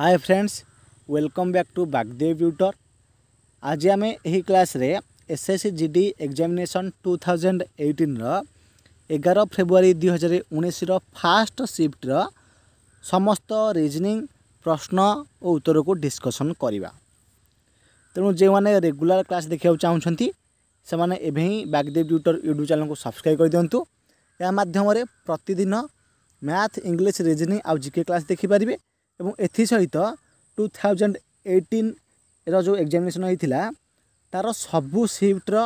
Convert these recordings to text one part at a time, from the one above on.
hi friends welcome back to Bagdev tutor ଆଜି ଆମେ ଏହି କ୍ଲାସ୍ରେ S S C G D examination two thousand ଏଇଟିନ୍ର ଏଗାର ଫେବୃଆରୀ ଦୁଇହଜାର ଉଣେଇଶର ଫାଷ୍ଟ ସିଫ୍ଟର ସମସ୍ତ ରିଜନିଂ ପ୍ରଶ୍ନ ଓ ଉତ୍ତରକୁ ଡିସ୍କସନ୍ କରିବା ତେଣୁ ଯେଉଁମାନେ ରେଗୁଲାର କ୍ଲାସ୍ ଦେଖିବାକୁ ଚାହୁଁଛନ୍ତି ସେମାନେ ଏବେ ହିଁ ବାଗଦେବ ଟ୍ୟୁଟର୍ ୟୁଟ୍ୟୁବ୍ ଚ୍ୟାନେଲ୍କୁ ସବସ୍କ୍ରାଇବ୍ କରିଦିଅନ୍ତୁ ଏହା ମାଧ୍ୟମରେ ପ୍ରତିଦିନ ମ୍ୟାଥ୍ ଇଂଲିଶ ରିଜନିଂ ଆଉ ଜିକେ କ୍ଲାସ୍ ଦେଖିପାରିବେ ଏବଂ ଏଥିସହିତ ଟୁ ଥାଉଜେଣ୍ଡ ଏଇଟିନ୍ର ଯେଉଁ ଏକ୍ଜାମିନେସନ୍ ହୋଇଥିଲା ତା'ର ସବୁ ସିଫ୍ଟର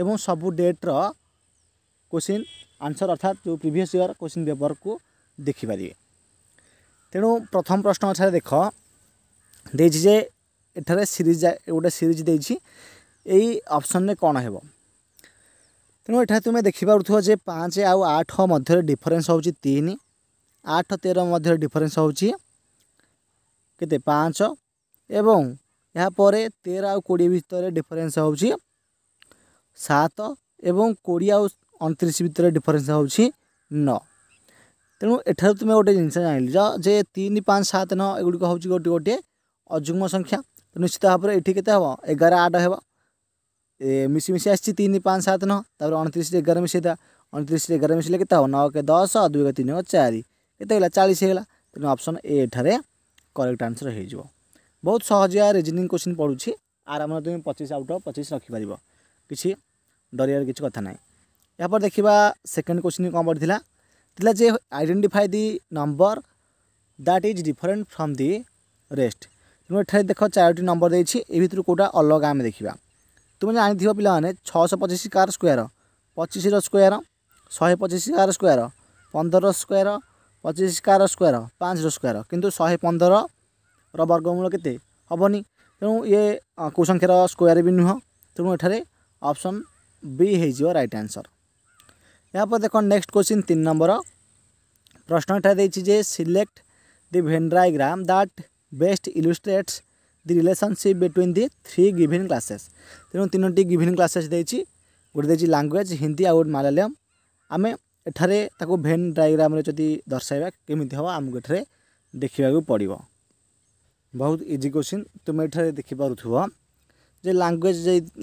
ଏବଂ ସବୁ ଡେଟ୍ର କୋଶ୍ଚିନ୍ ଆନ୍ସର୍ ଅର୍ଥାତ୍ ଯେଉଁ ପ୍ରିଭିୟସ୍ ଇୟର୍ କୋଶ୍ଚିନ୍ ପେପର୍କୁ ଦେଖିପାରିବେ ତେଣୁ ପ୍ରଥମ ପ୍ରଶ୍ନ ଅନୁସାରେ ଦେଖ ଦେଇଛି ଯେ ଏଠାରେ ସିରିଜ୍ ଗୋଟେ ସିରିଜ୍ ଦେଇଛି ଏଇ ଅପସନ୍ରେ କ'ଣ ହେବ ତେଣୁ ଏଠାରେ ତୁମେ ଦେଖିପାରୁଥିବ ଯେ ପାଞ୍ଚ ଆଉ ଆଠ ମଧ୍ୟରେ ଡିଫରେନ୍ସ ହେଉଛି ତିନି ଆଠ ତେର ମଧ୍ୟରେ ଡିଫରେନ୍ସ ହେଉଛି के पाँच एवं यापर तेरह आोड़े भितर डिफरेन्स होत एवं कोड़े आंतीस भितर डिफरेन्स हो तेणु एठ तुम्हें गोटे जिन जान लो जे तीन पाँच सात नौ एगुड़क हूँ गोटे गोटे अजुग्म संख्या तो निश्चित भाव ये केव एगार आठ हे मिसी मिसी आन पाँच सात नौ अणतीस एगार मिसा अणतीस एगार मिसले के नौ के दस दुई के तीन चार के चालीस होगा तेनाली अपसन एठार କରେକ୍ଟ ଆନ୍ସର୍ ହୋଇଯିବ ବହୁତ ସହଜିଆ ରିଜନିଂ କୋଶ୍ଚିନ୍ ପଡ଼ୁଛି ଆରାମରେ ତୁମେ ପଚିଶ ଆଉଟ୍ ଅଫ୍ ପଚିଶ ରଖିପାରିବ କିଛି ଡରିବାର କିଛି କଥା ନାହିଁ ଏହାପରେ ଦେଖିବା ସେକେଣ୍ଡ କୋଶ୍ଚିନ୍ କ'ଣ ପଡ଼ିଥିଲା ଥିଲା ଯେ identify the number that is different from the rest ତେଣୁ ଏଠାରେ ଦେଖ ଚାରୋଟି ନମ୍ବର ଦେଇଛି ଏ ଭିତରୁ କେଉଁଟା ଅଲଗା ଆମେ ଦେଖିବା ତୁମେ ଜାଣିଥିବ ପିଲାମାନେ ଛଅଶହ ପଚିଶ କାର ସ୍କୋୟାର ପଚିଶର ସ୍କୋୟାର ଶହେ ପଚିଶ କାର ସ୍କୋୟାର ପନ୍ଦର ସ୍କୋୟାର पचिश कार स्क्यर पाँच रोयर कितु शहे पंदर रर्गमूल के हेनी तेणु ये कुसंख्यार स्क्यर भी नुह तेणु एठार अपसन बी हो रईट आंसर यापर देख नेक्स्ट क्वेश्चन तीन नंबर प्रश्न जे select the Venn diagram that best illustrates the relationship between the three given classes तेणु तीनो गिभीन क्लासेस गोटे लांगुएज हिंदी आउ गए मालायालम आम ଏଠାରେ ତାକୁ ଭେନ୍ ଡାଇଗ୍ରାମରେ ଯଦି ଦର୍ଶାଇବା କେମିତି ହେବ ଆମକୁ ଏଠାରେ ଦେଖିବାକୁ ପଡ଼ିବ ବହୁତ ଇଜି କୋଶ୍ଚିନ୍ ତୁମେ ଏଠାରେ ଦେଖିପାରୁଥିବ ଯେ ଲାଙ୍ଗୁଏଜ୍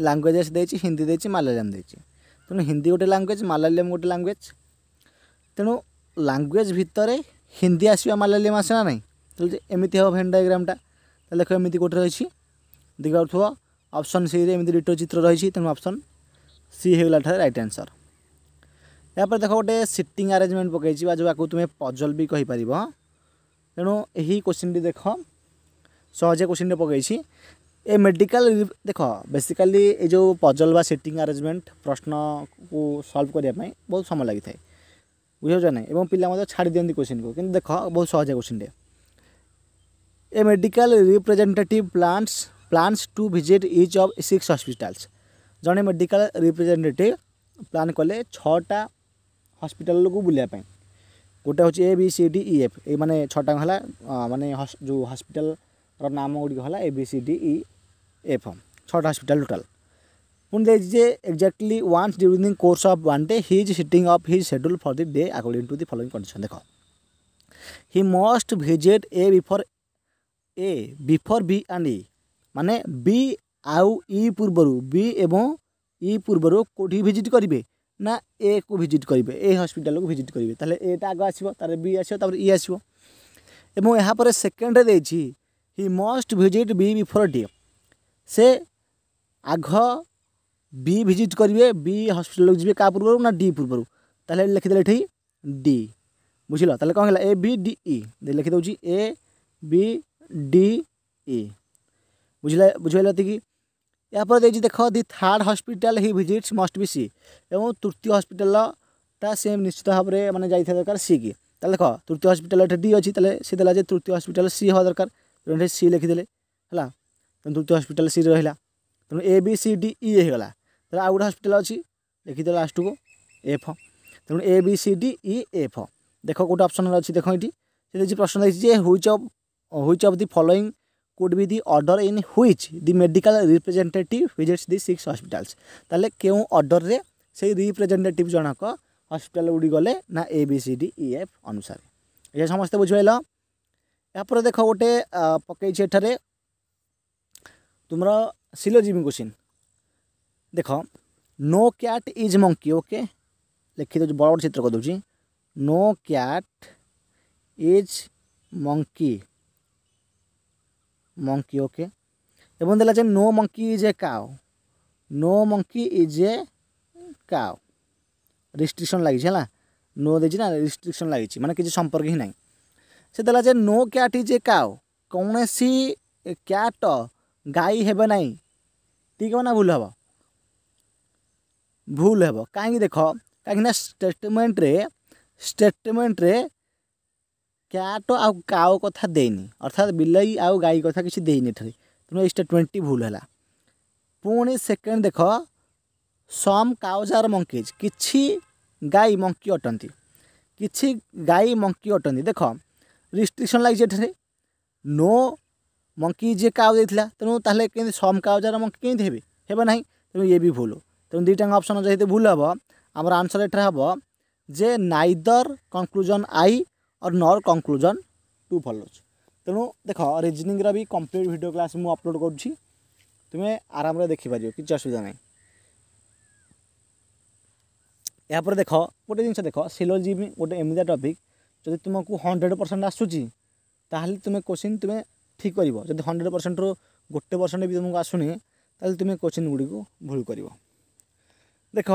ଲାଙ୍ଗୁଏଜେସ୍ ଦେଇଛି ହିନ୍ଦୀ ଦେଇଛି ମାଲାଲିଆମ୍ ଦେଇଛି ତେଣୁ ହିନ୍ଦୀ ଗୋଟେ ଲାଙ୍ଗୁଏଜ୍ ମାଲାଲିଆମ୍ ଗୋଟେ ଲାଙ୍ଗୁଏଜ୍ ତେଣୁ ଲାଙ୍ଗୁଏଜ୍ ଭିତରେ ହିନ୍ଦୀ ଆସିବା ମାଲାଲିଆମ୍ ଆସେ ନା ନାହିଁ ତାହେଲେ ଏମିତି ହେବ ଭେନ୍ ଡାଇଗ୍ରାମଟା ତାହେଲେ ଦେଖ ଏମିତି ଗୋଟେ ରହିଛି ଦେଖିପାରୁଥିବ ଅପସନ୍ ସିରେ ଏମିତି ଡିଟୋ ଚିତ୍ର ରହିଛି ତେଣୁ ଅପସନ୍ ସି ହୋଇଗଲା ଏଠାରେ ରାଇଟ୍ ଆନ୍ସର୍ ଏହାପରେ ଦେଖ ଗୋଟେ ସିଟିଂ ଆରେଞ୍ଜମେଣ୍ଟ ପକାଇଛି ବା ଯାହାକୁ ତୁମେ ପଜଲ୍ ବି କହିପାରିବ ତେଣୁ ଏହି କୋଶ୍ଚିନ୍ଟି ଦେଖ ସହଜିଆ କୋଶ୍ଚିନ୍ଟେ ପକାଇଛି ଏ ମେଡ଼ିକାଲ ଦେଖ ବେସିକାଲି ଏ ଯେଉଁ ପଜଲ୍ ବା ସିଟିଂ ଆରେଞ୍ଜମେଣ୍ଟ ପ୍ରଶ୍ନକୁ ସଲ୍ଭ କରିବା ପାଇଁ ବହୁତ ସମୟ ଲାଗିଥାଏ ବୁଝିପାରୁଛ ନାହିଁ ଏବଂ ପିଲା ମଧ୍ୟ ଛାଡ଼ି ଦିଅନ୍ତି କୋଶ୍ଚିନ୍କୁ କିନ୍ତୁ ଦେଖ ବହୁତ ସହଜିଆ କୋଶ୍ଚିନ୍ଟେ A medical representative plans plans to visit each of six hospitals ଜଣେ ମେଡ଼ିକାଲ ରିପ୍ରେଜେଣ୍ଟେଟିଭ୍ ପ୍ଲାନ୍ କଲେ ଛଅଟା हस्पिटाल को बुलाया गोटे हूँ A B C D E F ये मैंने छटा है मानने जो हस्पिटाल नाम गुड़िकला A B C D E F छटा हस्पिटाल टोटाल पुन जे exactly once during the course of one day his sitting of his schedule for the day according to the following condition देख he must visit A before A before B and E माने B आउ इ पूर्व B एवं इ पूर्व कौटी visit करेंगे ନା ଏକୁ ଭିଜିଟ୍ କରିବେ ଏ ହସ୍ପିଟାଲକୁ ଭିଜିଟ୍ କରିବେ ତାହେଲେ ଏଟା ଆଗ ଆସିବ ତାର ବି ଆସିବ ତାପରେ ଇ ଆସିବ ଏବଂ ଏହାପରେ ସେକେଣ୍ଡରେ ଦେଇଛି he must visit B before D ସେ ଆଘ ବି ଭିଜିଟ୍ କରିବେ ବି ହସ୍ପିଟାଲକୁ ଯିବେ କାହା ପୂର୍ବରୁ ନା ଡି ପୂର୍ବରୁ ତାହେଲେ ଲେଖିଦେଲେ ଏଠି ଡି ବୁଝିଲ ତାହେଲେ କ'ଣ ହେଲା ଏ ବି ଡି ଇ ଲେଖିଦେଉଛି ଏ ବି ଡି ଇ ବୁଝିଲା ବୁଝିପାରିଲା ଏତିକି ଏହାପରେ ଦେଇଛି ଦେଖ the third hospital he visits must be C ଏବଂ ତୃତୀୟ ହସ୍ପିଟାଲଟା ସେ ନିଶ୍ଚିତ ଭାବରେ ମାନେ ଯାଇଥିବା ଦରକାର ସି କି ତାହେଲେ ଦେଖ ତୃତୀୟ ହସ୍ପିଟାଲ ଏଠି ଡି ଅଛି ତାହେଲେ ସେ ଦେଲା ଯେ ତୃତୀୟ ହସ୍ପିଟାଲ ସି ହେବା ଦରକାର ତେଣୁ ଏଠି ସି ଲେଖିଦେଲେ ହେଲା ତେଣୁ ତୃତୀୟ ହସ୍ପିଟାଲ ସି ରହିଲା ତେଣୁ ଏ ବି ସି ଡି ଇ ହେଇଗଲା ତାହେଲେ ଆଉ ଗୋଟେ ହସ୍ପିଟାଲ ଅଛି ଲେଖିଦେଲେ ଲାଷ୍ଟକୁ ଏଫ୍ ତେଣୁ A B C D E F ଦେଖ କେଉଁଟା ଅପସନରେ ଅଛି ଦେଖ ଏଠି ସେ ଦେଇଛି ପ୍ରଶ୍ନ ଦେଇଛି ଯେ which of which of the following would be the order in which the medical representative visits the six hospital तेल के में से रिप्रेजेटेटिव जनक हस्पिटाल गुड़ी गले ना A B C D F अनुसार ये समस्त बुझेल यापर देख गोटे पकईे तुम सिलोजीमी क्वेश्चन देख no cat is monkey okay लिखी दे बड़ बड़ चित्र कर दूसरी no cat is monkey monkey okay এবং দেলা আছে নো মঙ্কি ইজ এ কাও নো মঙ্কি ইজ এ কাও রেস্ট্রিকশন লাগিছে হ্যাঁ নো দিয়েছি না রেস্ট্রিকশন লাগিছে মানে কিছু সম্পর্ক হি নাই সে দেলা যে নো ক্যাট ইজ এ কাও কৌশি ক্যাট গাই হেবে নাই ঠিক হবে না ভুল হব ভুল হব কাইকি দেখ কাইকি না স্টেটমেন্টরে স্টেটমেন্টরে କ୍ୟାଟ୍ ଆଉ କାଓ କଥା ଦେଇନି ଅର୍ଥାତ୍ ବିଲେଇ ଆଉ ଗାଈ କଥା କିଛି ଦେଇନି ଏଠାରେ ତେଣୁ ଏଇଟା ଟ୍ୱେଣ୍ଟି ଭୁଲ ହେଲା ପୁଣି ସେକେଣ୍ଡ ଦେଖ ସମ୍ କାଓଜ ଆର୍ ମଙ୍କିଜ୍ କିଛି ଗାଈ ମଙ୍କି ଅଟନ୍ତି କିଛି ଗାଈ ମଙ୍କି ଅଟନ୍ତି ଦେଖ ରିଷ୍ଟ୍ରିକ୍ସନ୍ ଲାଗିଛି ଏଠାରେ ନୋ ମଙ୍କି ଯିଏ କାଉ ଦେଇଥିଲା ତେଣୁ ତାହେଲେ କେମିତି ସମ୍ କାଉଜ୍ ମଙ୍କି କେମିତି ହେବେ ହେବ ନାହିଁ ତେଣୁ ଇଏ ବି ଭୁଲ ତେଣୁ ଦୁଇଟାଙ୍କ ଅପସନ୍ ଯେହେତୁ ଭୁଲ ହେବ ଆମର ଆନ୍ସର୍ ଏଠାରେ ହେବ ଯେ ନାଇଦର୍ କନ୍କ୍ଲୁଜନ୍ ଆଇ और नर कंक्लूजन टू फलोज ତେଣୁ ଦେଖ ରିଜନିଂର ବି କମ୍ପ୍ଲିଟ୍ ଭିଡ଼ିଓ କ୍ଲାସ୍ ମୁଁ ଅପଲୋଡ଼ କରୁଛି ତୁମେ ଆରାମରେ ଦେଖିପାରିବ କିଛି ଅସୁବିଧା ନାହିଁ ଏହାପରେ ଦେଖ ଗୋଟେ ଜିନିଷ ଦେଖ ସିଲୋଜି ଗୋଟେ ଏମିତିଆ ଟପିକ୍ ଯଦି ତୁମକୁ ହଣ୍ଡ୍ରେଡ଼ ପରସେଣ୍ଟ ଆସୁଛି ତାହେଲେ ତୁମେ କୋଶ୍ଚିନ୍ ତୁମେ ଠିକ୍ କରିବ ଯଦି ହଣ୍ଡ୍ରେଡ଼ ପରସେଣ୍ଟରୁ ଗୋଟେ ପରସେଣ୍ଟ ବି ତୁମକୁ ଆସୁନି ତାହେଲେ ତୁମେ କୋଶ୍ଚିନ୍ ଗୁଡ଼ିକୁ ଭୁଲ କରିବ ଦେଖ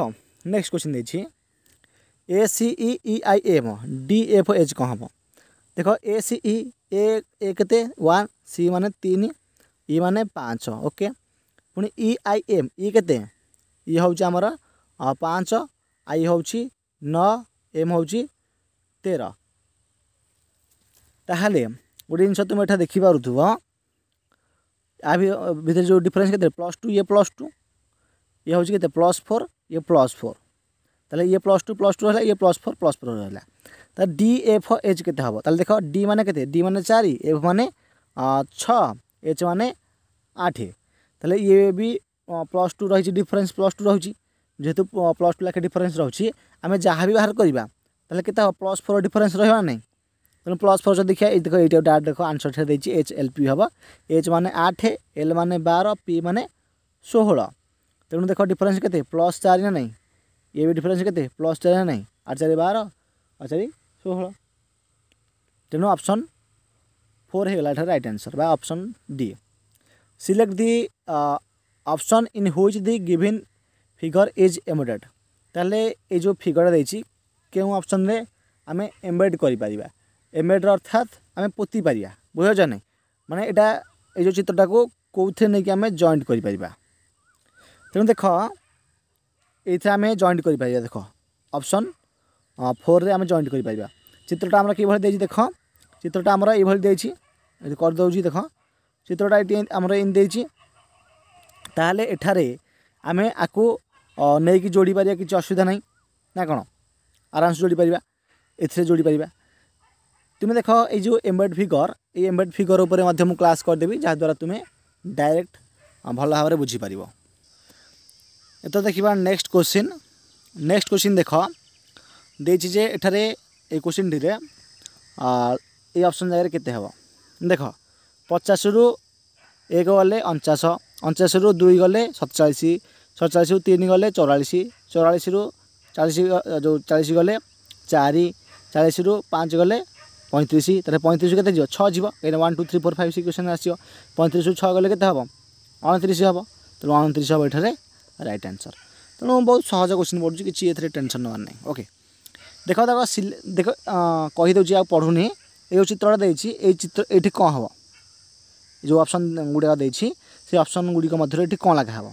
ନେକ୍ସଟ କୋଶ୍ଚିନ୍ ଦେଇଛି ए C E E I M D F H କ'ଣ ହେବ ଦେଖ ଏ ସି ଇ ଏ ଏ କେତେ ୱାନ୍ ସି ମାନେ ତିନି ଇ ମାନେ ପାଞ୍ଚ ଓକେ ପୁଣି ଇ ଆଇ ଏମ୍ ଇ କେତେ ଇ ହେଉଛି ଆମର ପାଞ୍ଚ ଆଇ ହେଉଛି ନଅ ଏମ୍ ହେଉଛି ତେର ତାହେଲେ ଗୋଟେ ଜିନିଷ ତୁମେ ଏଠା ଦେଖିପାରୁଥିବ ଆ ଭିତରେ ଯେଉଁ ଡିଫରେନ୍ସ କେତେ ପ୍ଲସ୍ ଟୁ ଇଏ ପ୍ଲସ୍ ଟୁ ଇଏ ହେଉଛି କେତେ ପ୍ଲସ୍ ଫୋର୍ ଇଏ ପ୍ଲସ୍ ଫୋର୍ তাহলে ইয়ে প্লস টু প্লস টু রহলা ইয়ে প্লস ফোর প্লস ফোর রহলা তাহলে ডি এফ এচ কেতে হব তাহলে দেখ ডি মানে কেতে ডি মানে চারি এফ মানে ছ এচ মানে আঠ তাহলে ইয়ে বি প্লস টু রয়েছে ডিফরেন্স প্লস টু রয়েছে যেহেতু প্লস টু লেখা ডিফরেন্স রয়েছে আমি যা বি বাহার করা তাহলে কেতে হব প্লস ফোর ডিফরেন্স রহবা না ତେଣୁ ପ୍ଲସ୍ ଫୋର୍ ଯଦି ଦେଖିବା ଏଇ ଦେଖ ଏଇଟା ଗୋଟେ ଦେଖ ଆନ୍ସର୍ଟା ଦେଇଛି ଏଚ୍ ଏଲ୍ ପି ହେବ ଏଚ୍ ମାନେ ଆଠ ଏଲ୍ ମାନେ ବାର ପି ମାନେ ଷୋହଳ ତେଣୁ ଦେଖ ଡିଫରେନ୍ସ କେତେ ପ୍ଲସ୍ ଚାରି ନା ନାହିଁ ये भी ଡିଫରେନ୍ସ କେତେ ପ୍ଲସ୍ ଚାରି ନାହିଁ ଆଠ ଚାରି ବାର ଆଠ ଚାରି ଷୋହଳ ତେଣୁ ଅପସନ୍ ଫୋର୍ ହେଇଗଲା ଏଠାରେ ରାଇଟ୍ ଆନ୍ସର୍ ବା option D select the option in which the given figure is embedded ତାହେଲେ ଏ ଯେଉଁ ଫିଗର୍ଟା ଦେଇଛି କେଉଁ ଅପସନ୍ରେ ଆମେ ଏମ୍ବେଡ଼ କରିପାରିବା ଏମ୍ବେଡ଼ର ଅର୍ଥାତ୍ ଆମେ ପୋତି ପାରିବା ବୁଝାଉଛ ନାହିଁ ମାନେ ଏଇଟା ଏ ଯେଉଁ ଚିତ୍ରଟାକୁ କେଉଁଥିରେ ନେଇକି ଆମେ ଜଏଣ୍ଟ କରିପାରିବା ତେଣୁ ଦେଖ ये आम जॉन्ट कर देख अप्सन फोर में आम जॉन्ट कर चित्रटा आम कि देख चित्रटा आमर ये करदे देख चित्रटा आम देखे एठार आम आपको नहीं कि जोड़ी पार कि असुविधा ना ना कौन आराम से जोड़ी पार ए जोड़ी पार तुम्हें देख यो एमबेड फिगर ये एमबेड फिगर उपर मु क्लास करदेवी जहाद्वारा तुम्हें डायरेक्ट भल भाव बुझीपार ଏଥର ଦେଖିବା ନେକ୍ସଟ କ୍ୱେଶ୍ଚିନ୍ ନେକ୍ସଟ କ୍ୱେଶ୍ଚିନ୍ ଦେଖ ଦେଇଛି ଯେ ଏଠାରେ ଏଇ କ୍ୱେଶ୍ଚିନ୍ଟିରେ ଏଇ ଅପସନ୍ ଜାଗାରେ କେତେ ହେବ ଦେଖ ପଚାଶରୁ ଏକ ଗଲେ ଅଣଚାଶ ଅଣଚାଶରୁ ଦୁଇ ଗଲେ ସତଚାଳିଶ ସତଚାଳିଶରୁ ତିନି ଗଲେ ଚଉରାଳିଶ ଚଉରାଳିଶରୁ ଚାଳିଶ ଯେଉଁ ଚାଳିଶ ଗଲେ ଚାରି ଚାଳିଶରୁ ପାଞ୍ଚ ଗଲେ ପଇଁତିରିଶ ତା'ହେଲେ ପଇଁତିରିଶ କେତେ ଯିବ ଛଅ ଯିବ କାହିଁକିନା one two three four five six question ଆସିବ ପଇଁତିରିଶରୁ ଛଅ ଗଲେ କେତେ ହେବ ଅଣତିରିଶ ହେବ ତେଣୁ ଅଣତିରିଶ ହେବ ଏଠାରେ রাইট আনসর তেমন বহু সহজ কোশ্চিন পড়ছি কিছু এতে টেনশন নেওয়ার নাই ওকে দেখ দেখ দেখ কহিদেছি আড়ুনি এই যে চিত্রটা দিয়েছি এই চিত্র এটি কম হব যে অপশন গুড়া দিয়েছি সেই অপশন গুড়ি মধ্যে এটি কম লাগা হব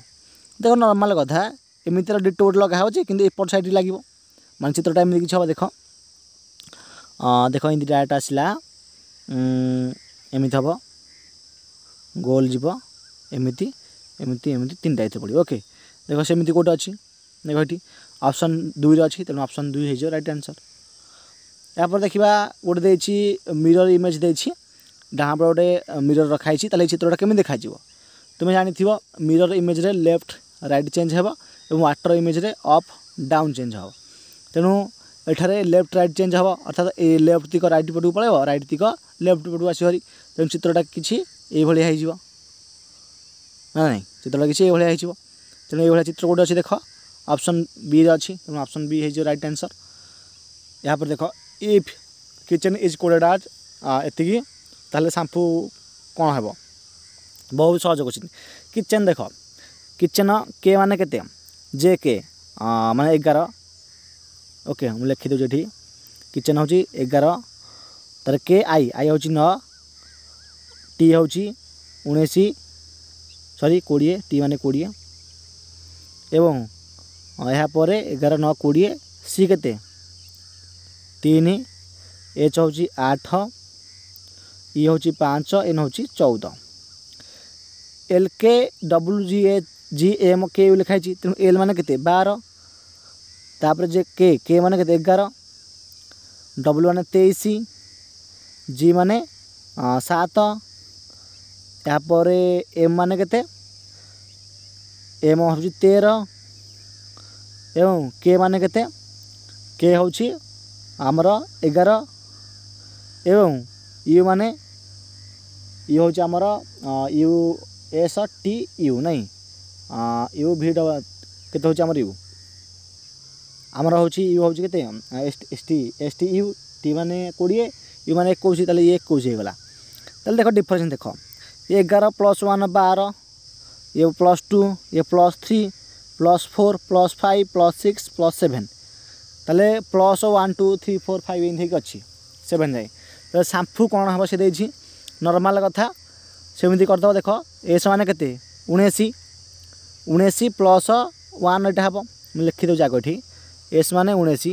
দেখ নর্মাল কথা এমিতির ডিটো গোটে লগা হচ্ছে কিন্তু এপট সাইড লাগিব মানে চিত্রটা এমনি কিছু হব দেখ দেখ এমনি ডাইরেক্ট আসলা এমিতি হব গোল যাব এমিতি এমিতি এমিতি তিনটা এতে পড়ি ওকে ଦେଖ ସେମିତି କେଉଁଟା ଅଛି ଦେଖ ଏଠି ଅପସନ୍ ଦୁଇରେ ଅଛି ତେଣୁ ଅପସନ୍ ଦୁଇ ହେଇଯିବ ରାଇଟ୍ ଆନ୍ସର୍ ଏହାପରେ ଦେଖିବା ଗୋଟେ ଦେଇଛି ମିରର୍ ଇମେଜ୍ ଦେଇଛି ଡାହାଣପଟେ ଗୋଟେ ମିରର୍ ରଖାହେଇଛି ତାହେଲେ ଏଇ ଚିତ୍ରଟା କେମିତି ଦେଖାଯିବ ତୁମେ ଜାଣିଥିବ ମିରର୍ ଇମେଜ୍ରେ ଲେଫ୍ଟ ରାଇଟ୍ ଚେଞ୍ଜ ହେବ ଏବଂ ୱାଟର୍ ଇମେଜ୍ରେ ଅପ୍ ଡାଉନ୍ ଚେଞ୍ଜ ହେବ ତେଣୁ ଏଠାରେ ଲେଫ୍ଟ ରାଇଟ୍ ଚେଞ୍ଜ ହେବ ଅର୍ଥାৎ ଏ ଲେଫ୍ଟ ଦିଗ ରାଇଟ୍ ପଟକୁ ପଳାଇବ ରାଇଟ୍ ଦିଗ ଲେଫ୍ଟ ପଟକୁ ଆସିବ ହେରି ତେଣୁ ଚିତ୍ରଟା କିଛି ଏଇଭଳିଆ ହେଇଯିବ ନା ନାହିଁ ଚିତ୍ରଟା କିଛି ଏଇଭଳିଆ ହେଇଯିବ तेनालीराम तो चित्र कौट अच्छे देख अप्सन बी अच्छी तेनालीन तो बी हो रईट आनसर यहाँ पर देख इफ किचेन इज कोडेड आज ये सांपू कौन है बहुत सहज क्वेश्चन किचेन देख किचेन के मान के जे के मैं एगार ओके मुझे लिखीद ये किचेन हूँ एगार तर के आई आई हूँ न टी हूँ उन्नीस सरी कोड़े टी मान कोड़े ଏବଂ ଏହାପରେ ଏଗାର ନଅ କୋଡ଼ିଏ ସି କେତେ ତିନି ଏଚ୍ ହେଉଛି ଆଠ ଇ ହେଉଛି ପାଞ୍ଚ ଏନ୍ ହେଉଛି ଚଉଦ L K W G A G M K ଲେଖା ହେଇଛି ତେଣୁ ଏଲ୍ ମାନେ କେତେ ବାର ତାପରେ ଯେ କେ କେ ମାନେ କେତେ ଏଗାର ଡବ୍ଲୁ ମାନେ ତେଇଶ ଜି ମାନେ ସାତ ତାପରେ ଏମ୍ ମାନେ କେତେ एम हूँ तेर एवं के मान के हूँ आमर एगार एवं यु मान ये हूँ आमर यु एस टी यू ना यु भि के आमर यू आमर हूँ यु हूँ K S T S T U T मान कोड़े यु मान एक ये एक देख डिफरेन्स देख एगार प्लस वन बार A plus two A plus three plus four plus five plus six plus seven তাহলে plus one two three four five ଏମିତି ହେଇକି ଅଛି ସେଭେନ୍ ଯାଏ ତ ସାମ୍ଫୁ କ'ଣ ହେବ ସେ ଦେଇଛି ନର୍ମାଲ୍ କଥା ସେମିତି କରିଦେବ ଦେଖ ଏ ସମାନ କେତେ ଉଣେଇଶ ଉଣେଇଶ ପ୍ଲସ୍ ୱାନ୍ ଏଇଟା ହେବ ମୁଁ ଲେଖିଦେଉଛି ଆଗ ଏଠି ଏସ୍ ମାନେ ଉଣେଇଶ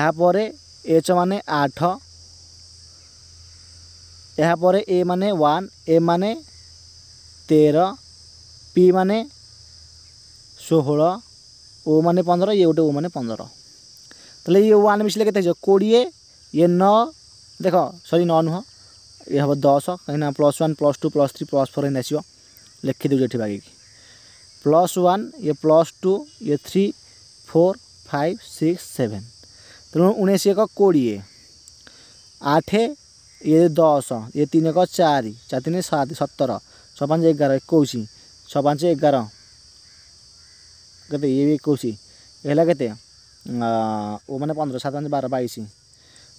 ଏହାପରେ ଏଚ୍ ମାନେ ଆଠ ଏହାପରେ ଏ ମାନେ ୱାନ୍ ଏ ମାନେ ତେର পি মানে ষোহল ও মানে পনেরো ইয়ে গোটে ও মানে পনেরো তাহলে ইয়ে ওয়ান মিশলে কেতে হয়েছে কোড়িয়ে ইয়ে ন দেখ সরি ন নুহ ইয়ে হব দশ কিনা plus one plus two plus three plus four এনে আসব লেখি দেଉଛି এটি বাগিকি প্লস ওয়ান ইয়ে প্লস টু ইয়ে three four five six seven তেমন উনিশ এক কোড়িয়ে আঠ ইয়ে দশ ইয়ে তিন এক চারি চার তিন সাত সতের ছ পাঁচ এগার একুশ छः पाँच ग्यारह कहते ये भी एकोश है के वो मैंने पंद्रह सात पाँच बार बैश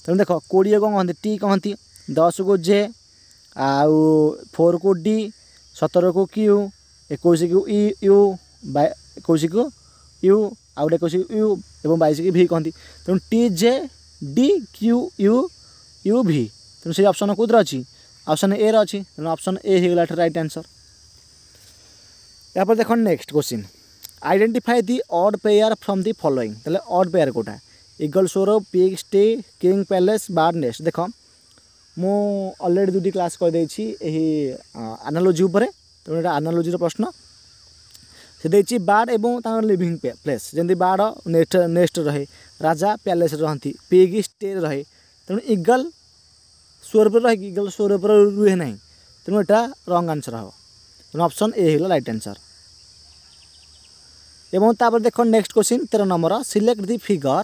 तेणु देख कोड़े कौन कहते टी कहती दस को जे आउ फोर को डी सतर को क्यू एक को इ यू एक को यू आउ गोटे एक यू एवं बैश को भि कहती तेणु T J D Q U U भि तेणु से अप्सन कौन अच्छी अप्सन ए रही तेणु अप्सन ए हो रईट आंसर তারপর দেখুন next question identify the odd pair from the following তাহলে অড পেয়ার কোটা ইগল সৌরভ পিক স্টে কিং প্যালেস বার নেক্সট দেখ ମୁଁ ଅଲରେଡ଼ି ଦୁଇଟି କ୍ଲାସ୍ କରିଦେଇଛି ଏହି ଆନାଲୋଜି ଉପରେ ତେଣୁ ଏଇଟା ଆନାଲୋଜିର ପ୍ରଶ୍ନ ସେ ଦେଇଛି ବାର୍ଡ଼ ଏବଂ ତାଙ୍କର ଲିଭିଂ ପ୍ଲେସ୍ ଯେମିତି ବାର୍ଡ଼ ନେଷ୍ଟ ନେଷ୍ଟ ରହେ ରାଜା ପ୍ୟାଲେସ୍ରେ ରହନ୍ତି ପିଗ୍ ଷ୍ଟେରେ ରହେ ତେଣୁ ଇଗଲ୍ ସ୍ୱର ଉପରେ ରହିକି ଇଗଲ୍ ସ୍ୱର ଉପରେ ରୁହେ ନାହିଁ ତେଣୁ ଏଇଟା ରଙ୍ଗ ଆନ୍ସର୍ ହେବ ତେଣୁ ଅପସନ୍ ଏ ହେଇଗଲା ରାଇଟ୍ ଆନ୍ସର୍ এবং তারপরে দেখুন নেক্সট কোশ্চিন তেরো number select the figure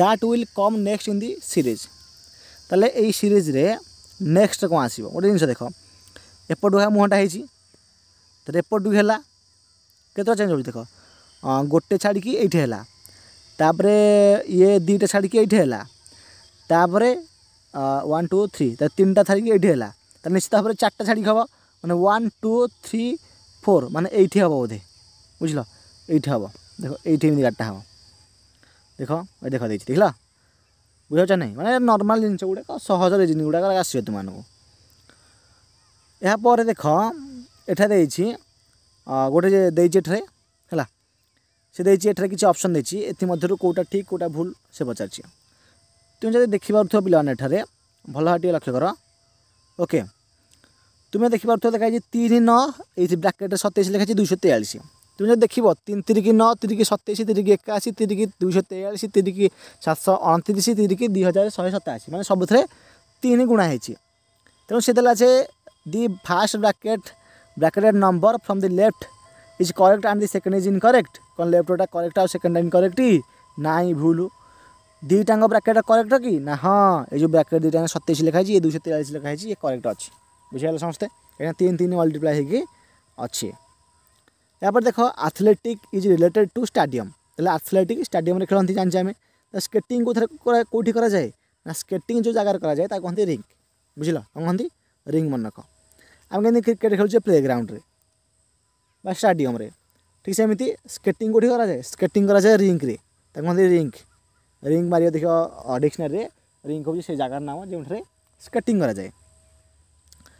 that will come next in the series তাহলে এই সিরিজরে নেক্সট কম আসব গোটে জিনিস দেখ এপটু মুহটা হয়েছি তাহলে এপটু হেলা কতটা চেঞ্জ হচ্ছে দেখ গোটে ছাড়িকি এইটি হেলা তাপরে ইয়ে দুইটা ছাড়িকি এইটি হেলা তাপরে ওয়ান টু থ্রি তাহলে তিনটা ছাড়িকি এইটি হেলা তাহলে নিশ্চিত ভাবে চারটা ছাড়িকি হব মানে ওয়ান টু থ্রি ফোর মানে এইটি হব বোধে বুঝল এইটি হব দেখো এইটি এমনি গাড়িটা হব দেখ এই দেখ দিয়েছি দেখল বুঝাচ্ছ না মানে নর্মাল জিনিস গুড়াক সহজ জিনিস গুড়াক আসছে তোমাকে এরপরে দেখ এটা দিয়েছি গোটে যে দিয়েছি এটার হল সে দিয়েছি এটার কিছু অপশন দিয়েছি এমধ্যে কোটা ঠিক কোটা ভুল সে পচারছি তুমি যদি দেখিপার পিলা এঠারে ভালো ভাবে লক্ষ্য কর ওকে তুমি দেখি দেখা যাচ্ছে তিন ন এই ব্রাকেটে সতেইশ লেখাছি দুইশো তেয়াল্লিশ তুমি যদি দেখিব তিন তিরিকি ন তিরিকি সতেইশ তিরিকি একাশি তিরিকি দুইশো তেয়াল্লিশ তিরিকি সাতশো অনতিরিশ তিরিকি দুই হাজার শহে সতাশি মানে সবুথে তিন গুণা হয়েছে তেমন সে দেলা আছে দি ফার্স্ট ব্র্যাকেট ব্র্যাকেটের number from the left is correct and the second is incorrect কারণ লেফ্ট ওটা করেক্ট আর সেকেন্ডটা ইনকরেক্ট নাই ভুল দুইটাঙ্গ ব্রাকেট করেক্ট কি না হ্যাঁ এই যে ব্র্যাকেট দুইটাঙ্গ সতেইশ লেখা হয়েছে এই দুইশো তেয়াল্লিশ লেখা হয়েছে এ করেক্ট আছে ବୁଝିଗଲା ସମସ୍ତେ କାହିଁକିନା ତିନି ତିନି ମଲ୍ଟିପ୍ଲାଏ ହେଇକି ଅଛି ତାପରେ ଦେଖ athletic is related to stadium ତାହେଲେ ଆଥଲେଟିକ୍ ଷ୍ଟାଡ଼ିୟମ୍ରେ ଖେଳନ୍ତି ଜାଣିଛେ ଆମେ ତ ସ୍କେଟିଂ କେଉଁଥିରେ କେଉଁଠି କରାଯାଏ ନା ସ୍କେଟିଂ ଯେଉଁ ଜାଗାରେ କରାଯାଏ ତାକୁ କହନ୍ତି ରିଙ୍ଗ ବୁଝିଲ କ'ଣ କହନ୍ତି ରିଙ୍ଗ ମନେ ରଖ ଆମେ କେମିତି କ୍ରିକେଟ୍ ଖେଳୁଛେ ପ୍ଲେଗ୍ରାଉଣ୍ଡରେ ବା ଷ୍ଟାଡ଼ିୟମ୍ରେ ଠିକ୍ ସେମିତି ସ୍କେଟିଂ କେଉଁଠି କରାଯାଏ ସ୍କେଟିଂ କରାଯାଏ ରିଙ୍କରେ ତାକୁ କହନ୍ତି ରିଙ୍କ ରିଙ୍କ ମାରିବା ଦେଖିବ ଡିକ୍ସନାରୀରେ ରିଙ୍କ ହେଉଛି ସେ ଜାଗାର ନାମ ଯେଉଁଠାରେ ସ୍କେଟିଂ କରାଯାଏ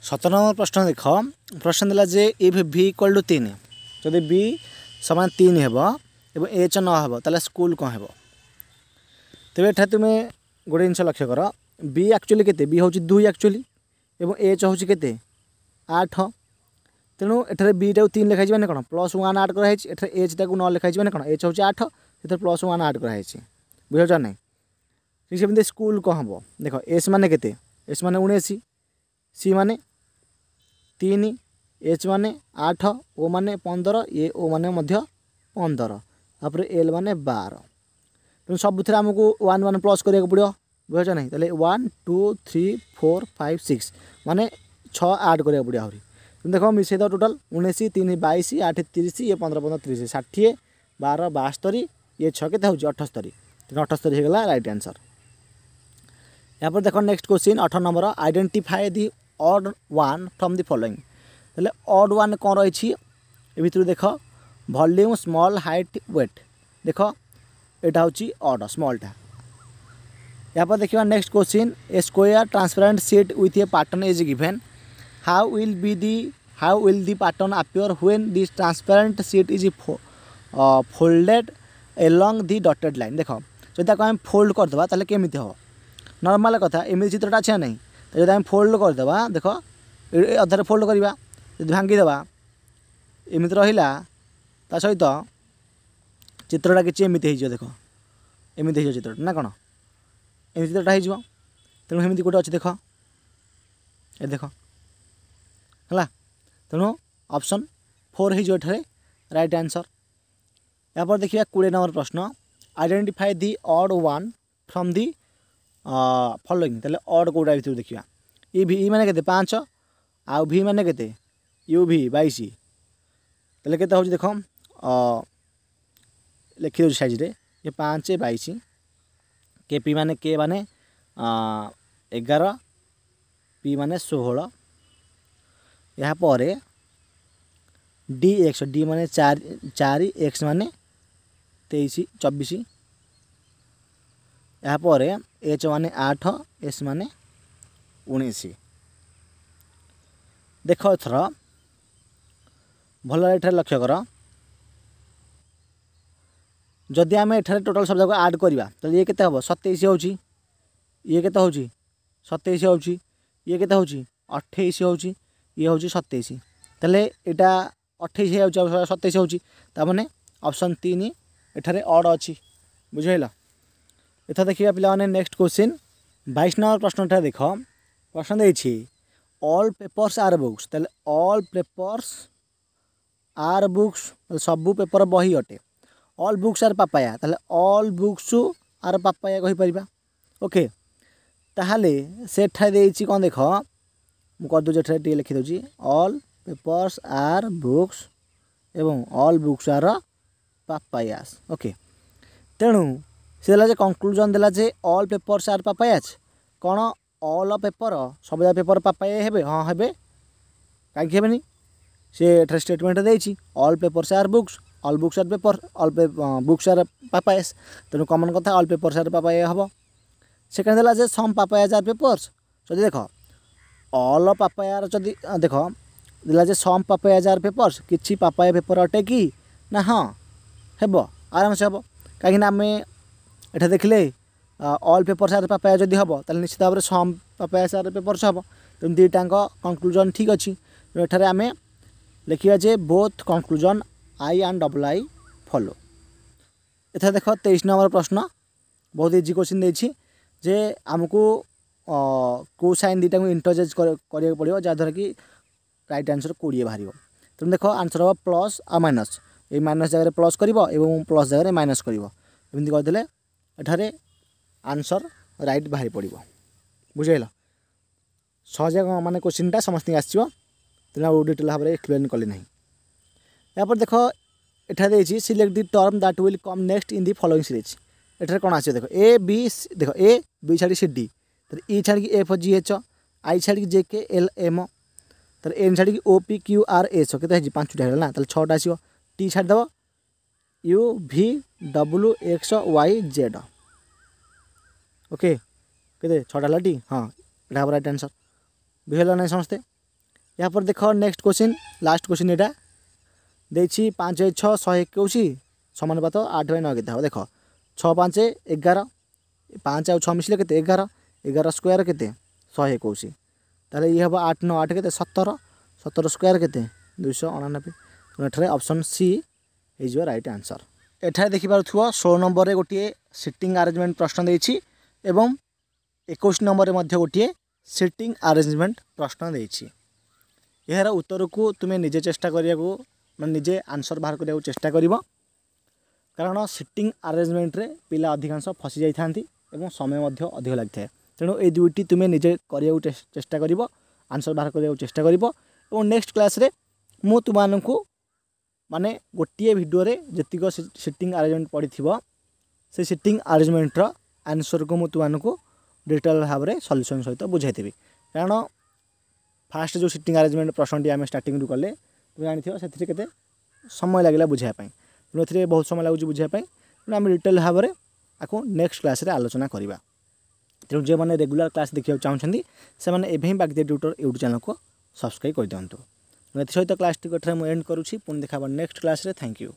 ସତର ନମ୍ବର ପ୍ରଶ୍ନ ଦେଖ ପ୍ରଶ୍ନ ଦେଲା ଯେ ଇଫ୍ ଭି ଇକ୍ୱାଲ୍ ଟୁ ତିନି ଯଦି ବି ସମାନ ତିନି ହେବ ଏବଂ ଏଚ୍ ନ ହେବ ତାହେଲେ ସ୍କୁଲ୍ କ'ଣ ହେବ ତେବେ ଏଠାରେ ତୁମେ ଗୋଟେ ଜିନିଷ ଲକ୍ଷ୍ୟ କର ବି ଆକ୍ଚୁଆଲି କେତେ ବି ହେଉଛି ଦୁଇ ଆକ୍ଚୁଆଲି ଏବଂ ଏଚ୍ ହେଉଛି କେତେ ଆଠ ତେଣୁ ଏଠାରେ ବିଟାକୁ ତିନି ଲେଖାହେଇଛି ମାନେ କ'ଣ ପ୍ଲସ୍ ୱାନ୍ ଆଡ଼ କରାହେଇଛି ଏଠାରେ ଏଚ୍ଟାକୁ ନ ଲେଖାହେଇଛି ମାନେ କ'ଣ ଏଚ୍ ହେଉଛି ଆଠ ସେଥିରେ ପ୍ଲସ୍ ୱାନ୍ ଆଡ଼ କରାହେଇଛି ବୁଝାଉଛ ନାହିଁ ସେମିତି ସ୍କୁଲ୍ କ'ଣ ହେବ ଦେଖ ଏସ୍ ମାନେ କେତେ ଏସ୍ ମାନେ ଉଣେଇଶ ସି ମାନେ ତିନି ଏଚ୍ ମାନେ ଆଠ ଓ ମାନେ ପନ୍ଦର ଏ ଓ ମାନେ ମଧ୍ୟ ପନ୍ଦର ତାପରେ ଏଲ୍ ମାନେ ବାର ତେଣୁ ସବୁଥିରେ ଆମକୁ ୱାନ୍ ୱାନ୍ ପ୍ଲସ୍ କରିବାକୁ ପଡ଼ିବ ବୁଝୁଛ ନାହିଁ ତାହେଲେ one two three four five six ମାନେ ଛଅ ଆଡ଼୍ କରିବାକୁ ପଡ଼ିବ ଆହୁରି ଦେଖ ମିଶାଇ ଦେବ ଟୋଟାଲ୍ ଉଣେଇଶ ତିନି ବାଇଶ ଆଠ ତିରିଶ ଇଏ ପନ୍ଦର ପନ୍ଦର ତିରିଶ ଷାଠିଏ ବାର ବାସ୍ତରୀ ଇଏ ଛଅ କେତେ ହେଉଛି ଅଠସ୍ତରୀ ତେଣୁ ଅଠସ୍ତରୀ ହେଇଗଲା ରାଇଟ୍ ଆନ୍ସର୍ ଏହାପରେ ଦେଖ ନେକ୍ସଟ କୋଶ୍ଚିନ୍ ଅଠର number identify the odd one from the following odd one कौन रही भितर देख भल्यूम स्मल हाइट व्वेट देख यटा होड स्मलटा या पर देखा next question a square transparent sheet with a pattern is given how will be the how will the pattern appear when the transparent sheet is folded along the dotted line देख जब आम fold करदे तो कमी हे normal कथ M चित्रटा अच्छे ना जो आम तो फोल्ड करदे देख अधारे फोल्ड करवा जो भांगिदे एमती रहा सहित चित्रटा किमती देख एम चित्र ना कौन एम चित्रटा हो तेणु तेनाली गोटे अच्छे देख ये देख है तेणु अपसन फोर हो रईट आंसर यापर देखिए कोड़े नंबर प्रश्न आइडेटिफाए दि अड व्वान फ्रम दि फलोइंग अड कौटा भर देखा इ भी के माने केते 5 आ भी माने केते यू भी 22 तले केते रे ये 5 22 के पी मैंने के मान एगार पी माने षोह यहा डी एक्स डी माने 4 4 एक्स मान तेईस 24 यहा परे एच माने 8 एस माने उन्नीस देख एथर भल लक्ष्य कर जदि आम एठार टोटाल शब्द जगह आड करवा तो ये के सतैश हो ये के सतैश हो ये के अठाई हो ये हूँ सतैश तेल यहाँ अठाई हो सतैश होने अपसन तीन एठार अड अच्छी बुझेल इतना देखिए पे नेक्स्ट क्वेश्चन बैश नंबर प्रश्नटा देख প্রশ্ন দিয়েছি অল পেপর্স আর বুকস তাহলে অল পেপর্স আর বুকস সবু পেপর বহি অটে অল বুকস আর পাপায়া তাহলে অল বুকস আর পাপায়া কহিপারা ওকে তাহলে সেঠারে দিয়েছি কম দেখ ମୁଁ କରିଦେଉଛି ଏଠାରେ ଟିକେ ଲେଖିଦେଉଛି ଅଲ୍ ପେପର୍ସ ଆର୍ ବୁକ୍ସ ଏବଂ all books are papayas okay ତେଣୁ ସେ ଦେଲା ଯେ କନକ୍ଲୁଜନ୍ ଦେଲା ଯେ ଅଲ୍ ପେପର୍ସ ଆର୍ ପାପାୟାସ୍ କ'ଣ ଅଲ୍ ପେପର ସବୁଯାକ ପେପର ପାପା ହେବେ ହଁ ହେବେ କାହିଁକି ହେବେନି ସେ ଏଠାରେ ଷ୍ଟେଟମେଣ୍ଟ ଦେଇଛି all papers are books all books are paper all books are papayas ତେଣୁ କମନ୍ କଥା ଅଲ୍ ପେପର୍ସ ଆର୍ ପାପା ଏ ହେବ ସେକେଣ୍ଡ ହେଲା ଯେ ସମ୍ ପାପାଏଜ୍ ଆର୍ ପେପର୍ସ ଯଦି ଦେଖ ଅଲ୍ ପାପାୟାର ଯଦି ଦେଖ ଦେଲା ଯେ ସମ୍ ପାପାଏଜ୍ ଆର୍ ପେପର୍ସ କିଛି ପାପାଏ ପେପର୍ ଅଟେ କି ନା ହଁ ହେବ ଆରାମସେ ହେବ କାହିଁକିନା ଆମେ ଏଠାରେ ଦେଖିଲେ ଅଲ୍ ପେପର୍ ସାର୍ ପାପାୟା ଯଦି ହେବ ତାହେଲେ ନିଶ୍ଚିତ ଭାବରେ ସମ୍ ପାପାୟା ସାର୍ ପେପର୍ସ ହେବ ତେଣୁ ଦୁଇଟାଙ୍କ କନକ୍ଲୁଜନ୍ ଠିକ୍ ଅଛି ତେଣୁ ଏଠାରେ ଆମେ ଲେଖିବା ଯେ both conclusion I and double I follow ଏଠାରେ ଦେଖ ତେଇଶ ନମ୍ବର ପ୍ରଶ୍ନ ବହୁତ ଇଜି କୋଶ୍ଚିନ୍ ଦେଇଛି ଯେ ଆମକୁ କେଉଁ ସାଇନ୍ ଦୁଇଟାକୁ ଇଣ୍ଟରଜେଜ୍ କରିବାକୁ ପଡ଼ିବ ଯାହାଦ୍ୱାରା କି ରାଇଟ୍ ଆନ୍ସର୍ କୋଡ଼ିଏ ବାହାରିବ ତେଣୁ ଦେଖ ଆନ୍ସର୍ ହେବ ପ୍ଲସ୍ ଆଉ ମାଇନସ୍ ଏଇ ମାଇନସ୍ ଜାଗାରେ ପ୍ଲସ୍ କରିବ ଏବଂ ପ୍ଲସ୍ ଜାଗାରେ ମାଇନସ୍ କରିବ ଏମିତି କରିଦେଲେ ଏଠାରେ ଆନ୍ସର୍ ରାଇଟ୍ ବାହାରି ପଡ଼ିବ ବୁଝିହେଲା ସହଜ ମାନେ କୋଶ୍ଚିନ୍ଟା ସମସ୍ତଙ୍କୁ ଆସିବ ତେଣୁ ଆଉ ଡିଟେଲ୍ ଭାବରେ ଏକ୍ସପ୍ଲେନ୍ କଲି ନାହିଁ ଏହାପରେ ଦେଖ ଏଠାରେ ଦେଇଛି select the term that will come next in the following series ଏଠାରେ କ'ଣ ଆସିବ ଦେଖ ଏ ବି ଦେଖ ଏ ବି ଛାଡ଼ିକି ସି ଡି ତାହେଲେ ଇ ଛାଡ଼ିକି ଏଫ୍ ଜି ଏଚ୍ ଆଇ ଛାଡ଼ିକି ଜେ କେ ଏଲ୍ ଏମ୍ ତାହେଲେ ଏନ୍ ଛାଡ଼ିକି O P Q R S କେତେ ହେଇଛି ପାଞ୍ଚଟା ହେଇଗଲା ନା ତାହେଲେ ଛଅଟା ଆସିବ ଟି ଛାଡ଼ିଦେବ U V W X Y Z okay କେତେ ଛଅଟା ହେଲା ଟି ହଁ ଏଇଟା ହେବ ରାଇଟ୍ ଆନ୍ସର୍ ବୁଝିଗଲା ନାହିଁ ସମସ୍ତେ ଏହାପରେ ଦେଖ ନେକ୍ସଟ କ୍ୱେଶ୍ଚିନ୍ ଲାଷ୍ଟ କ୍ୱେଶ୍ଚିନ୍ ଏଇଟା ଦେଇଛି ପାଞ୍ଚ ଛଅ ଶହେ ଏକୋଇଶ ସମାନୁପାତ ଆଠ ବାଇ ନଅ କେତେ ହେବ ଦେଖ ଛଅ ପାଞ୍ଚ ଏଗାର ପାଞ୍ଚ ଆଉ ଛଅ ମିଶିଲେ କେତେ ଏଗାର ଏଗାର ସ୍କୋୟାର କେତେ ଶହେ ଏକୋଇଶ ତାହେଲେ ଇଏ ହେବ ଆଠ ନଅ ଆଠ କେତେ ସତର ସତର ସ୍କୋୟାର କେତେ ଦୁଇଶହ ଅଣାନବେ ତେଣୁ ଏଠାରେ ଅପସନ୍ ସି ହେଇଯିବ ରାଇଟ୍ ଆନ୍ସର୍ ଏଠାରେ ଦେଖିପାରୁଥିବ ଷୋହଳ ନମ୍ବରରେ ଗୋଟିଏ ସିଟିଂ ଆରେଞ୍ଜମେଣ୍ଟ ପ୍ରଶ୍ନ ଦେଇଛି ଏବଂ ଏକୋଇଶ ନମ୍ବରରେ ମଧ୍ୟ ଗୋଟିଏ ସିଟିଂ ଆରେଞ୍ଜମେଣ୍ଟ ପ୍ରଶ୍ନ ଦେଇଛି ଏହାର ଉତ୍ତରକୁ ତୁମେ ନିଜେ ଚେଷ୍ଟା କରିବାକୁ ମାନେ ନିଜେ ଆନ୍ସର୍ ବାହାର କରିବାକୁ ଚେଷ୍ଟା କରିବ କାରଣ ସିଟିଂ ଆରେଞ୍ଜମେଣ୍ଟରେ ପିଲା ଅଧିକାଂଶ ଫସି ଯାଇଥାନ୍ତି ଏବଂ ସମୟ ମଧ୍ୟ ଅଧିକ ଲାଗିଥାଏ ତେଣୁ ଏଇ ଦୁଇଟି ତୁମେ ନିଜେ କରିବାକୁ ଚେଷ୍ଟା କରିବ ଆନ୍ସର୍ ବାହାର କରିବାକୁ ଚେଷ୍ଟା କରିବ ଏବଂ ନେକ୍ସଟ କ୍ଲାସ୍ରେ ମୁଁ ତୁମମାନଙ୍କୁ ମାନେ ଗୋଟିଏ ଭିଡ଼ିଓରେ ଯେତିକ ସିଟିଂ ଆରେଞ୍ଜମେଣ୍ଟ ପଡ଼ିଥିବ ସେ ସିଟିଂ ଆରେଞ୍ଜମେଣ୍ଟର ଆନ୍ସର୍କୁ ମୁଁ ତୁମମାନଙ୍କୁ ଡିଟେଲ୍ ଭାବରେ ସଲ୍ୟୁସନ୍ ସହିତ ବୁଝାଇଦେବି କାରଣ ଫାର୍ଷ୍ଟ ଯେଉଁ ସିଟିଂ ଆରେଞ୍ଜମେଣ୍ଟ ପ୍ରଶ୍ନଟି ଆମେ ଷ୍ଟାର୍ଟିଂରୁ କଲେ ତୁମେ ଜାଣିଥିବ ସେଥିରେ କେତେ ସମୟ ଲାଗିଲା ବୁଝିବା ପାଇଁ ତେଣୁ ଏଥିରେ ବହୁତ ସମୟ ଲାଗୁଛି ବୁଝିବା ପାଇଁ ତେଣୁ ଆମେ ଡିଟେଲ୍ ଭାବରେ ଆକୁ ନେକ୍ସଟ କ୍ଲାସ୍ରେ ଆଲୋଚନା କରିବା ତେଣୁ ଯେଉଁମାନେ ରେଗୁଲାର କ୍ଲାସ୍ ଦେଖିବାକୁ ଚାହୁଁଛନ୍ତି ସେମାନେ ଏବେ ହିଁ ବାଗଦିଆ ଟ୍ୟୁଟର ୟୁଟ୍ୟୁବ୍ ଚ୍ୟାନେଲକୁ ସବସ୍କ୍ରାଇବ୍ କରିଦିଅନ୍ତୁ ଏଥିସହିତ କ୍ଲାସ୍ଟିକୁ ଏଠାରେ ମୁଁ ଏଣ୍ଡ କରୁଛି ପୁଣି ଦେଖାହେବ ନେକ୍ସଟ କ୍ଲାସ୍ରେ ଥ୍ୟାଙ୍କ ୟୁ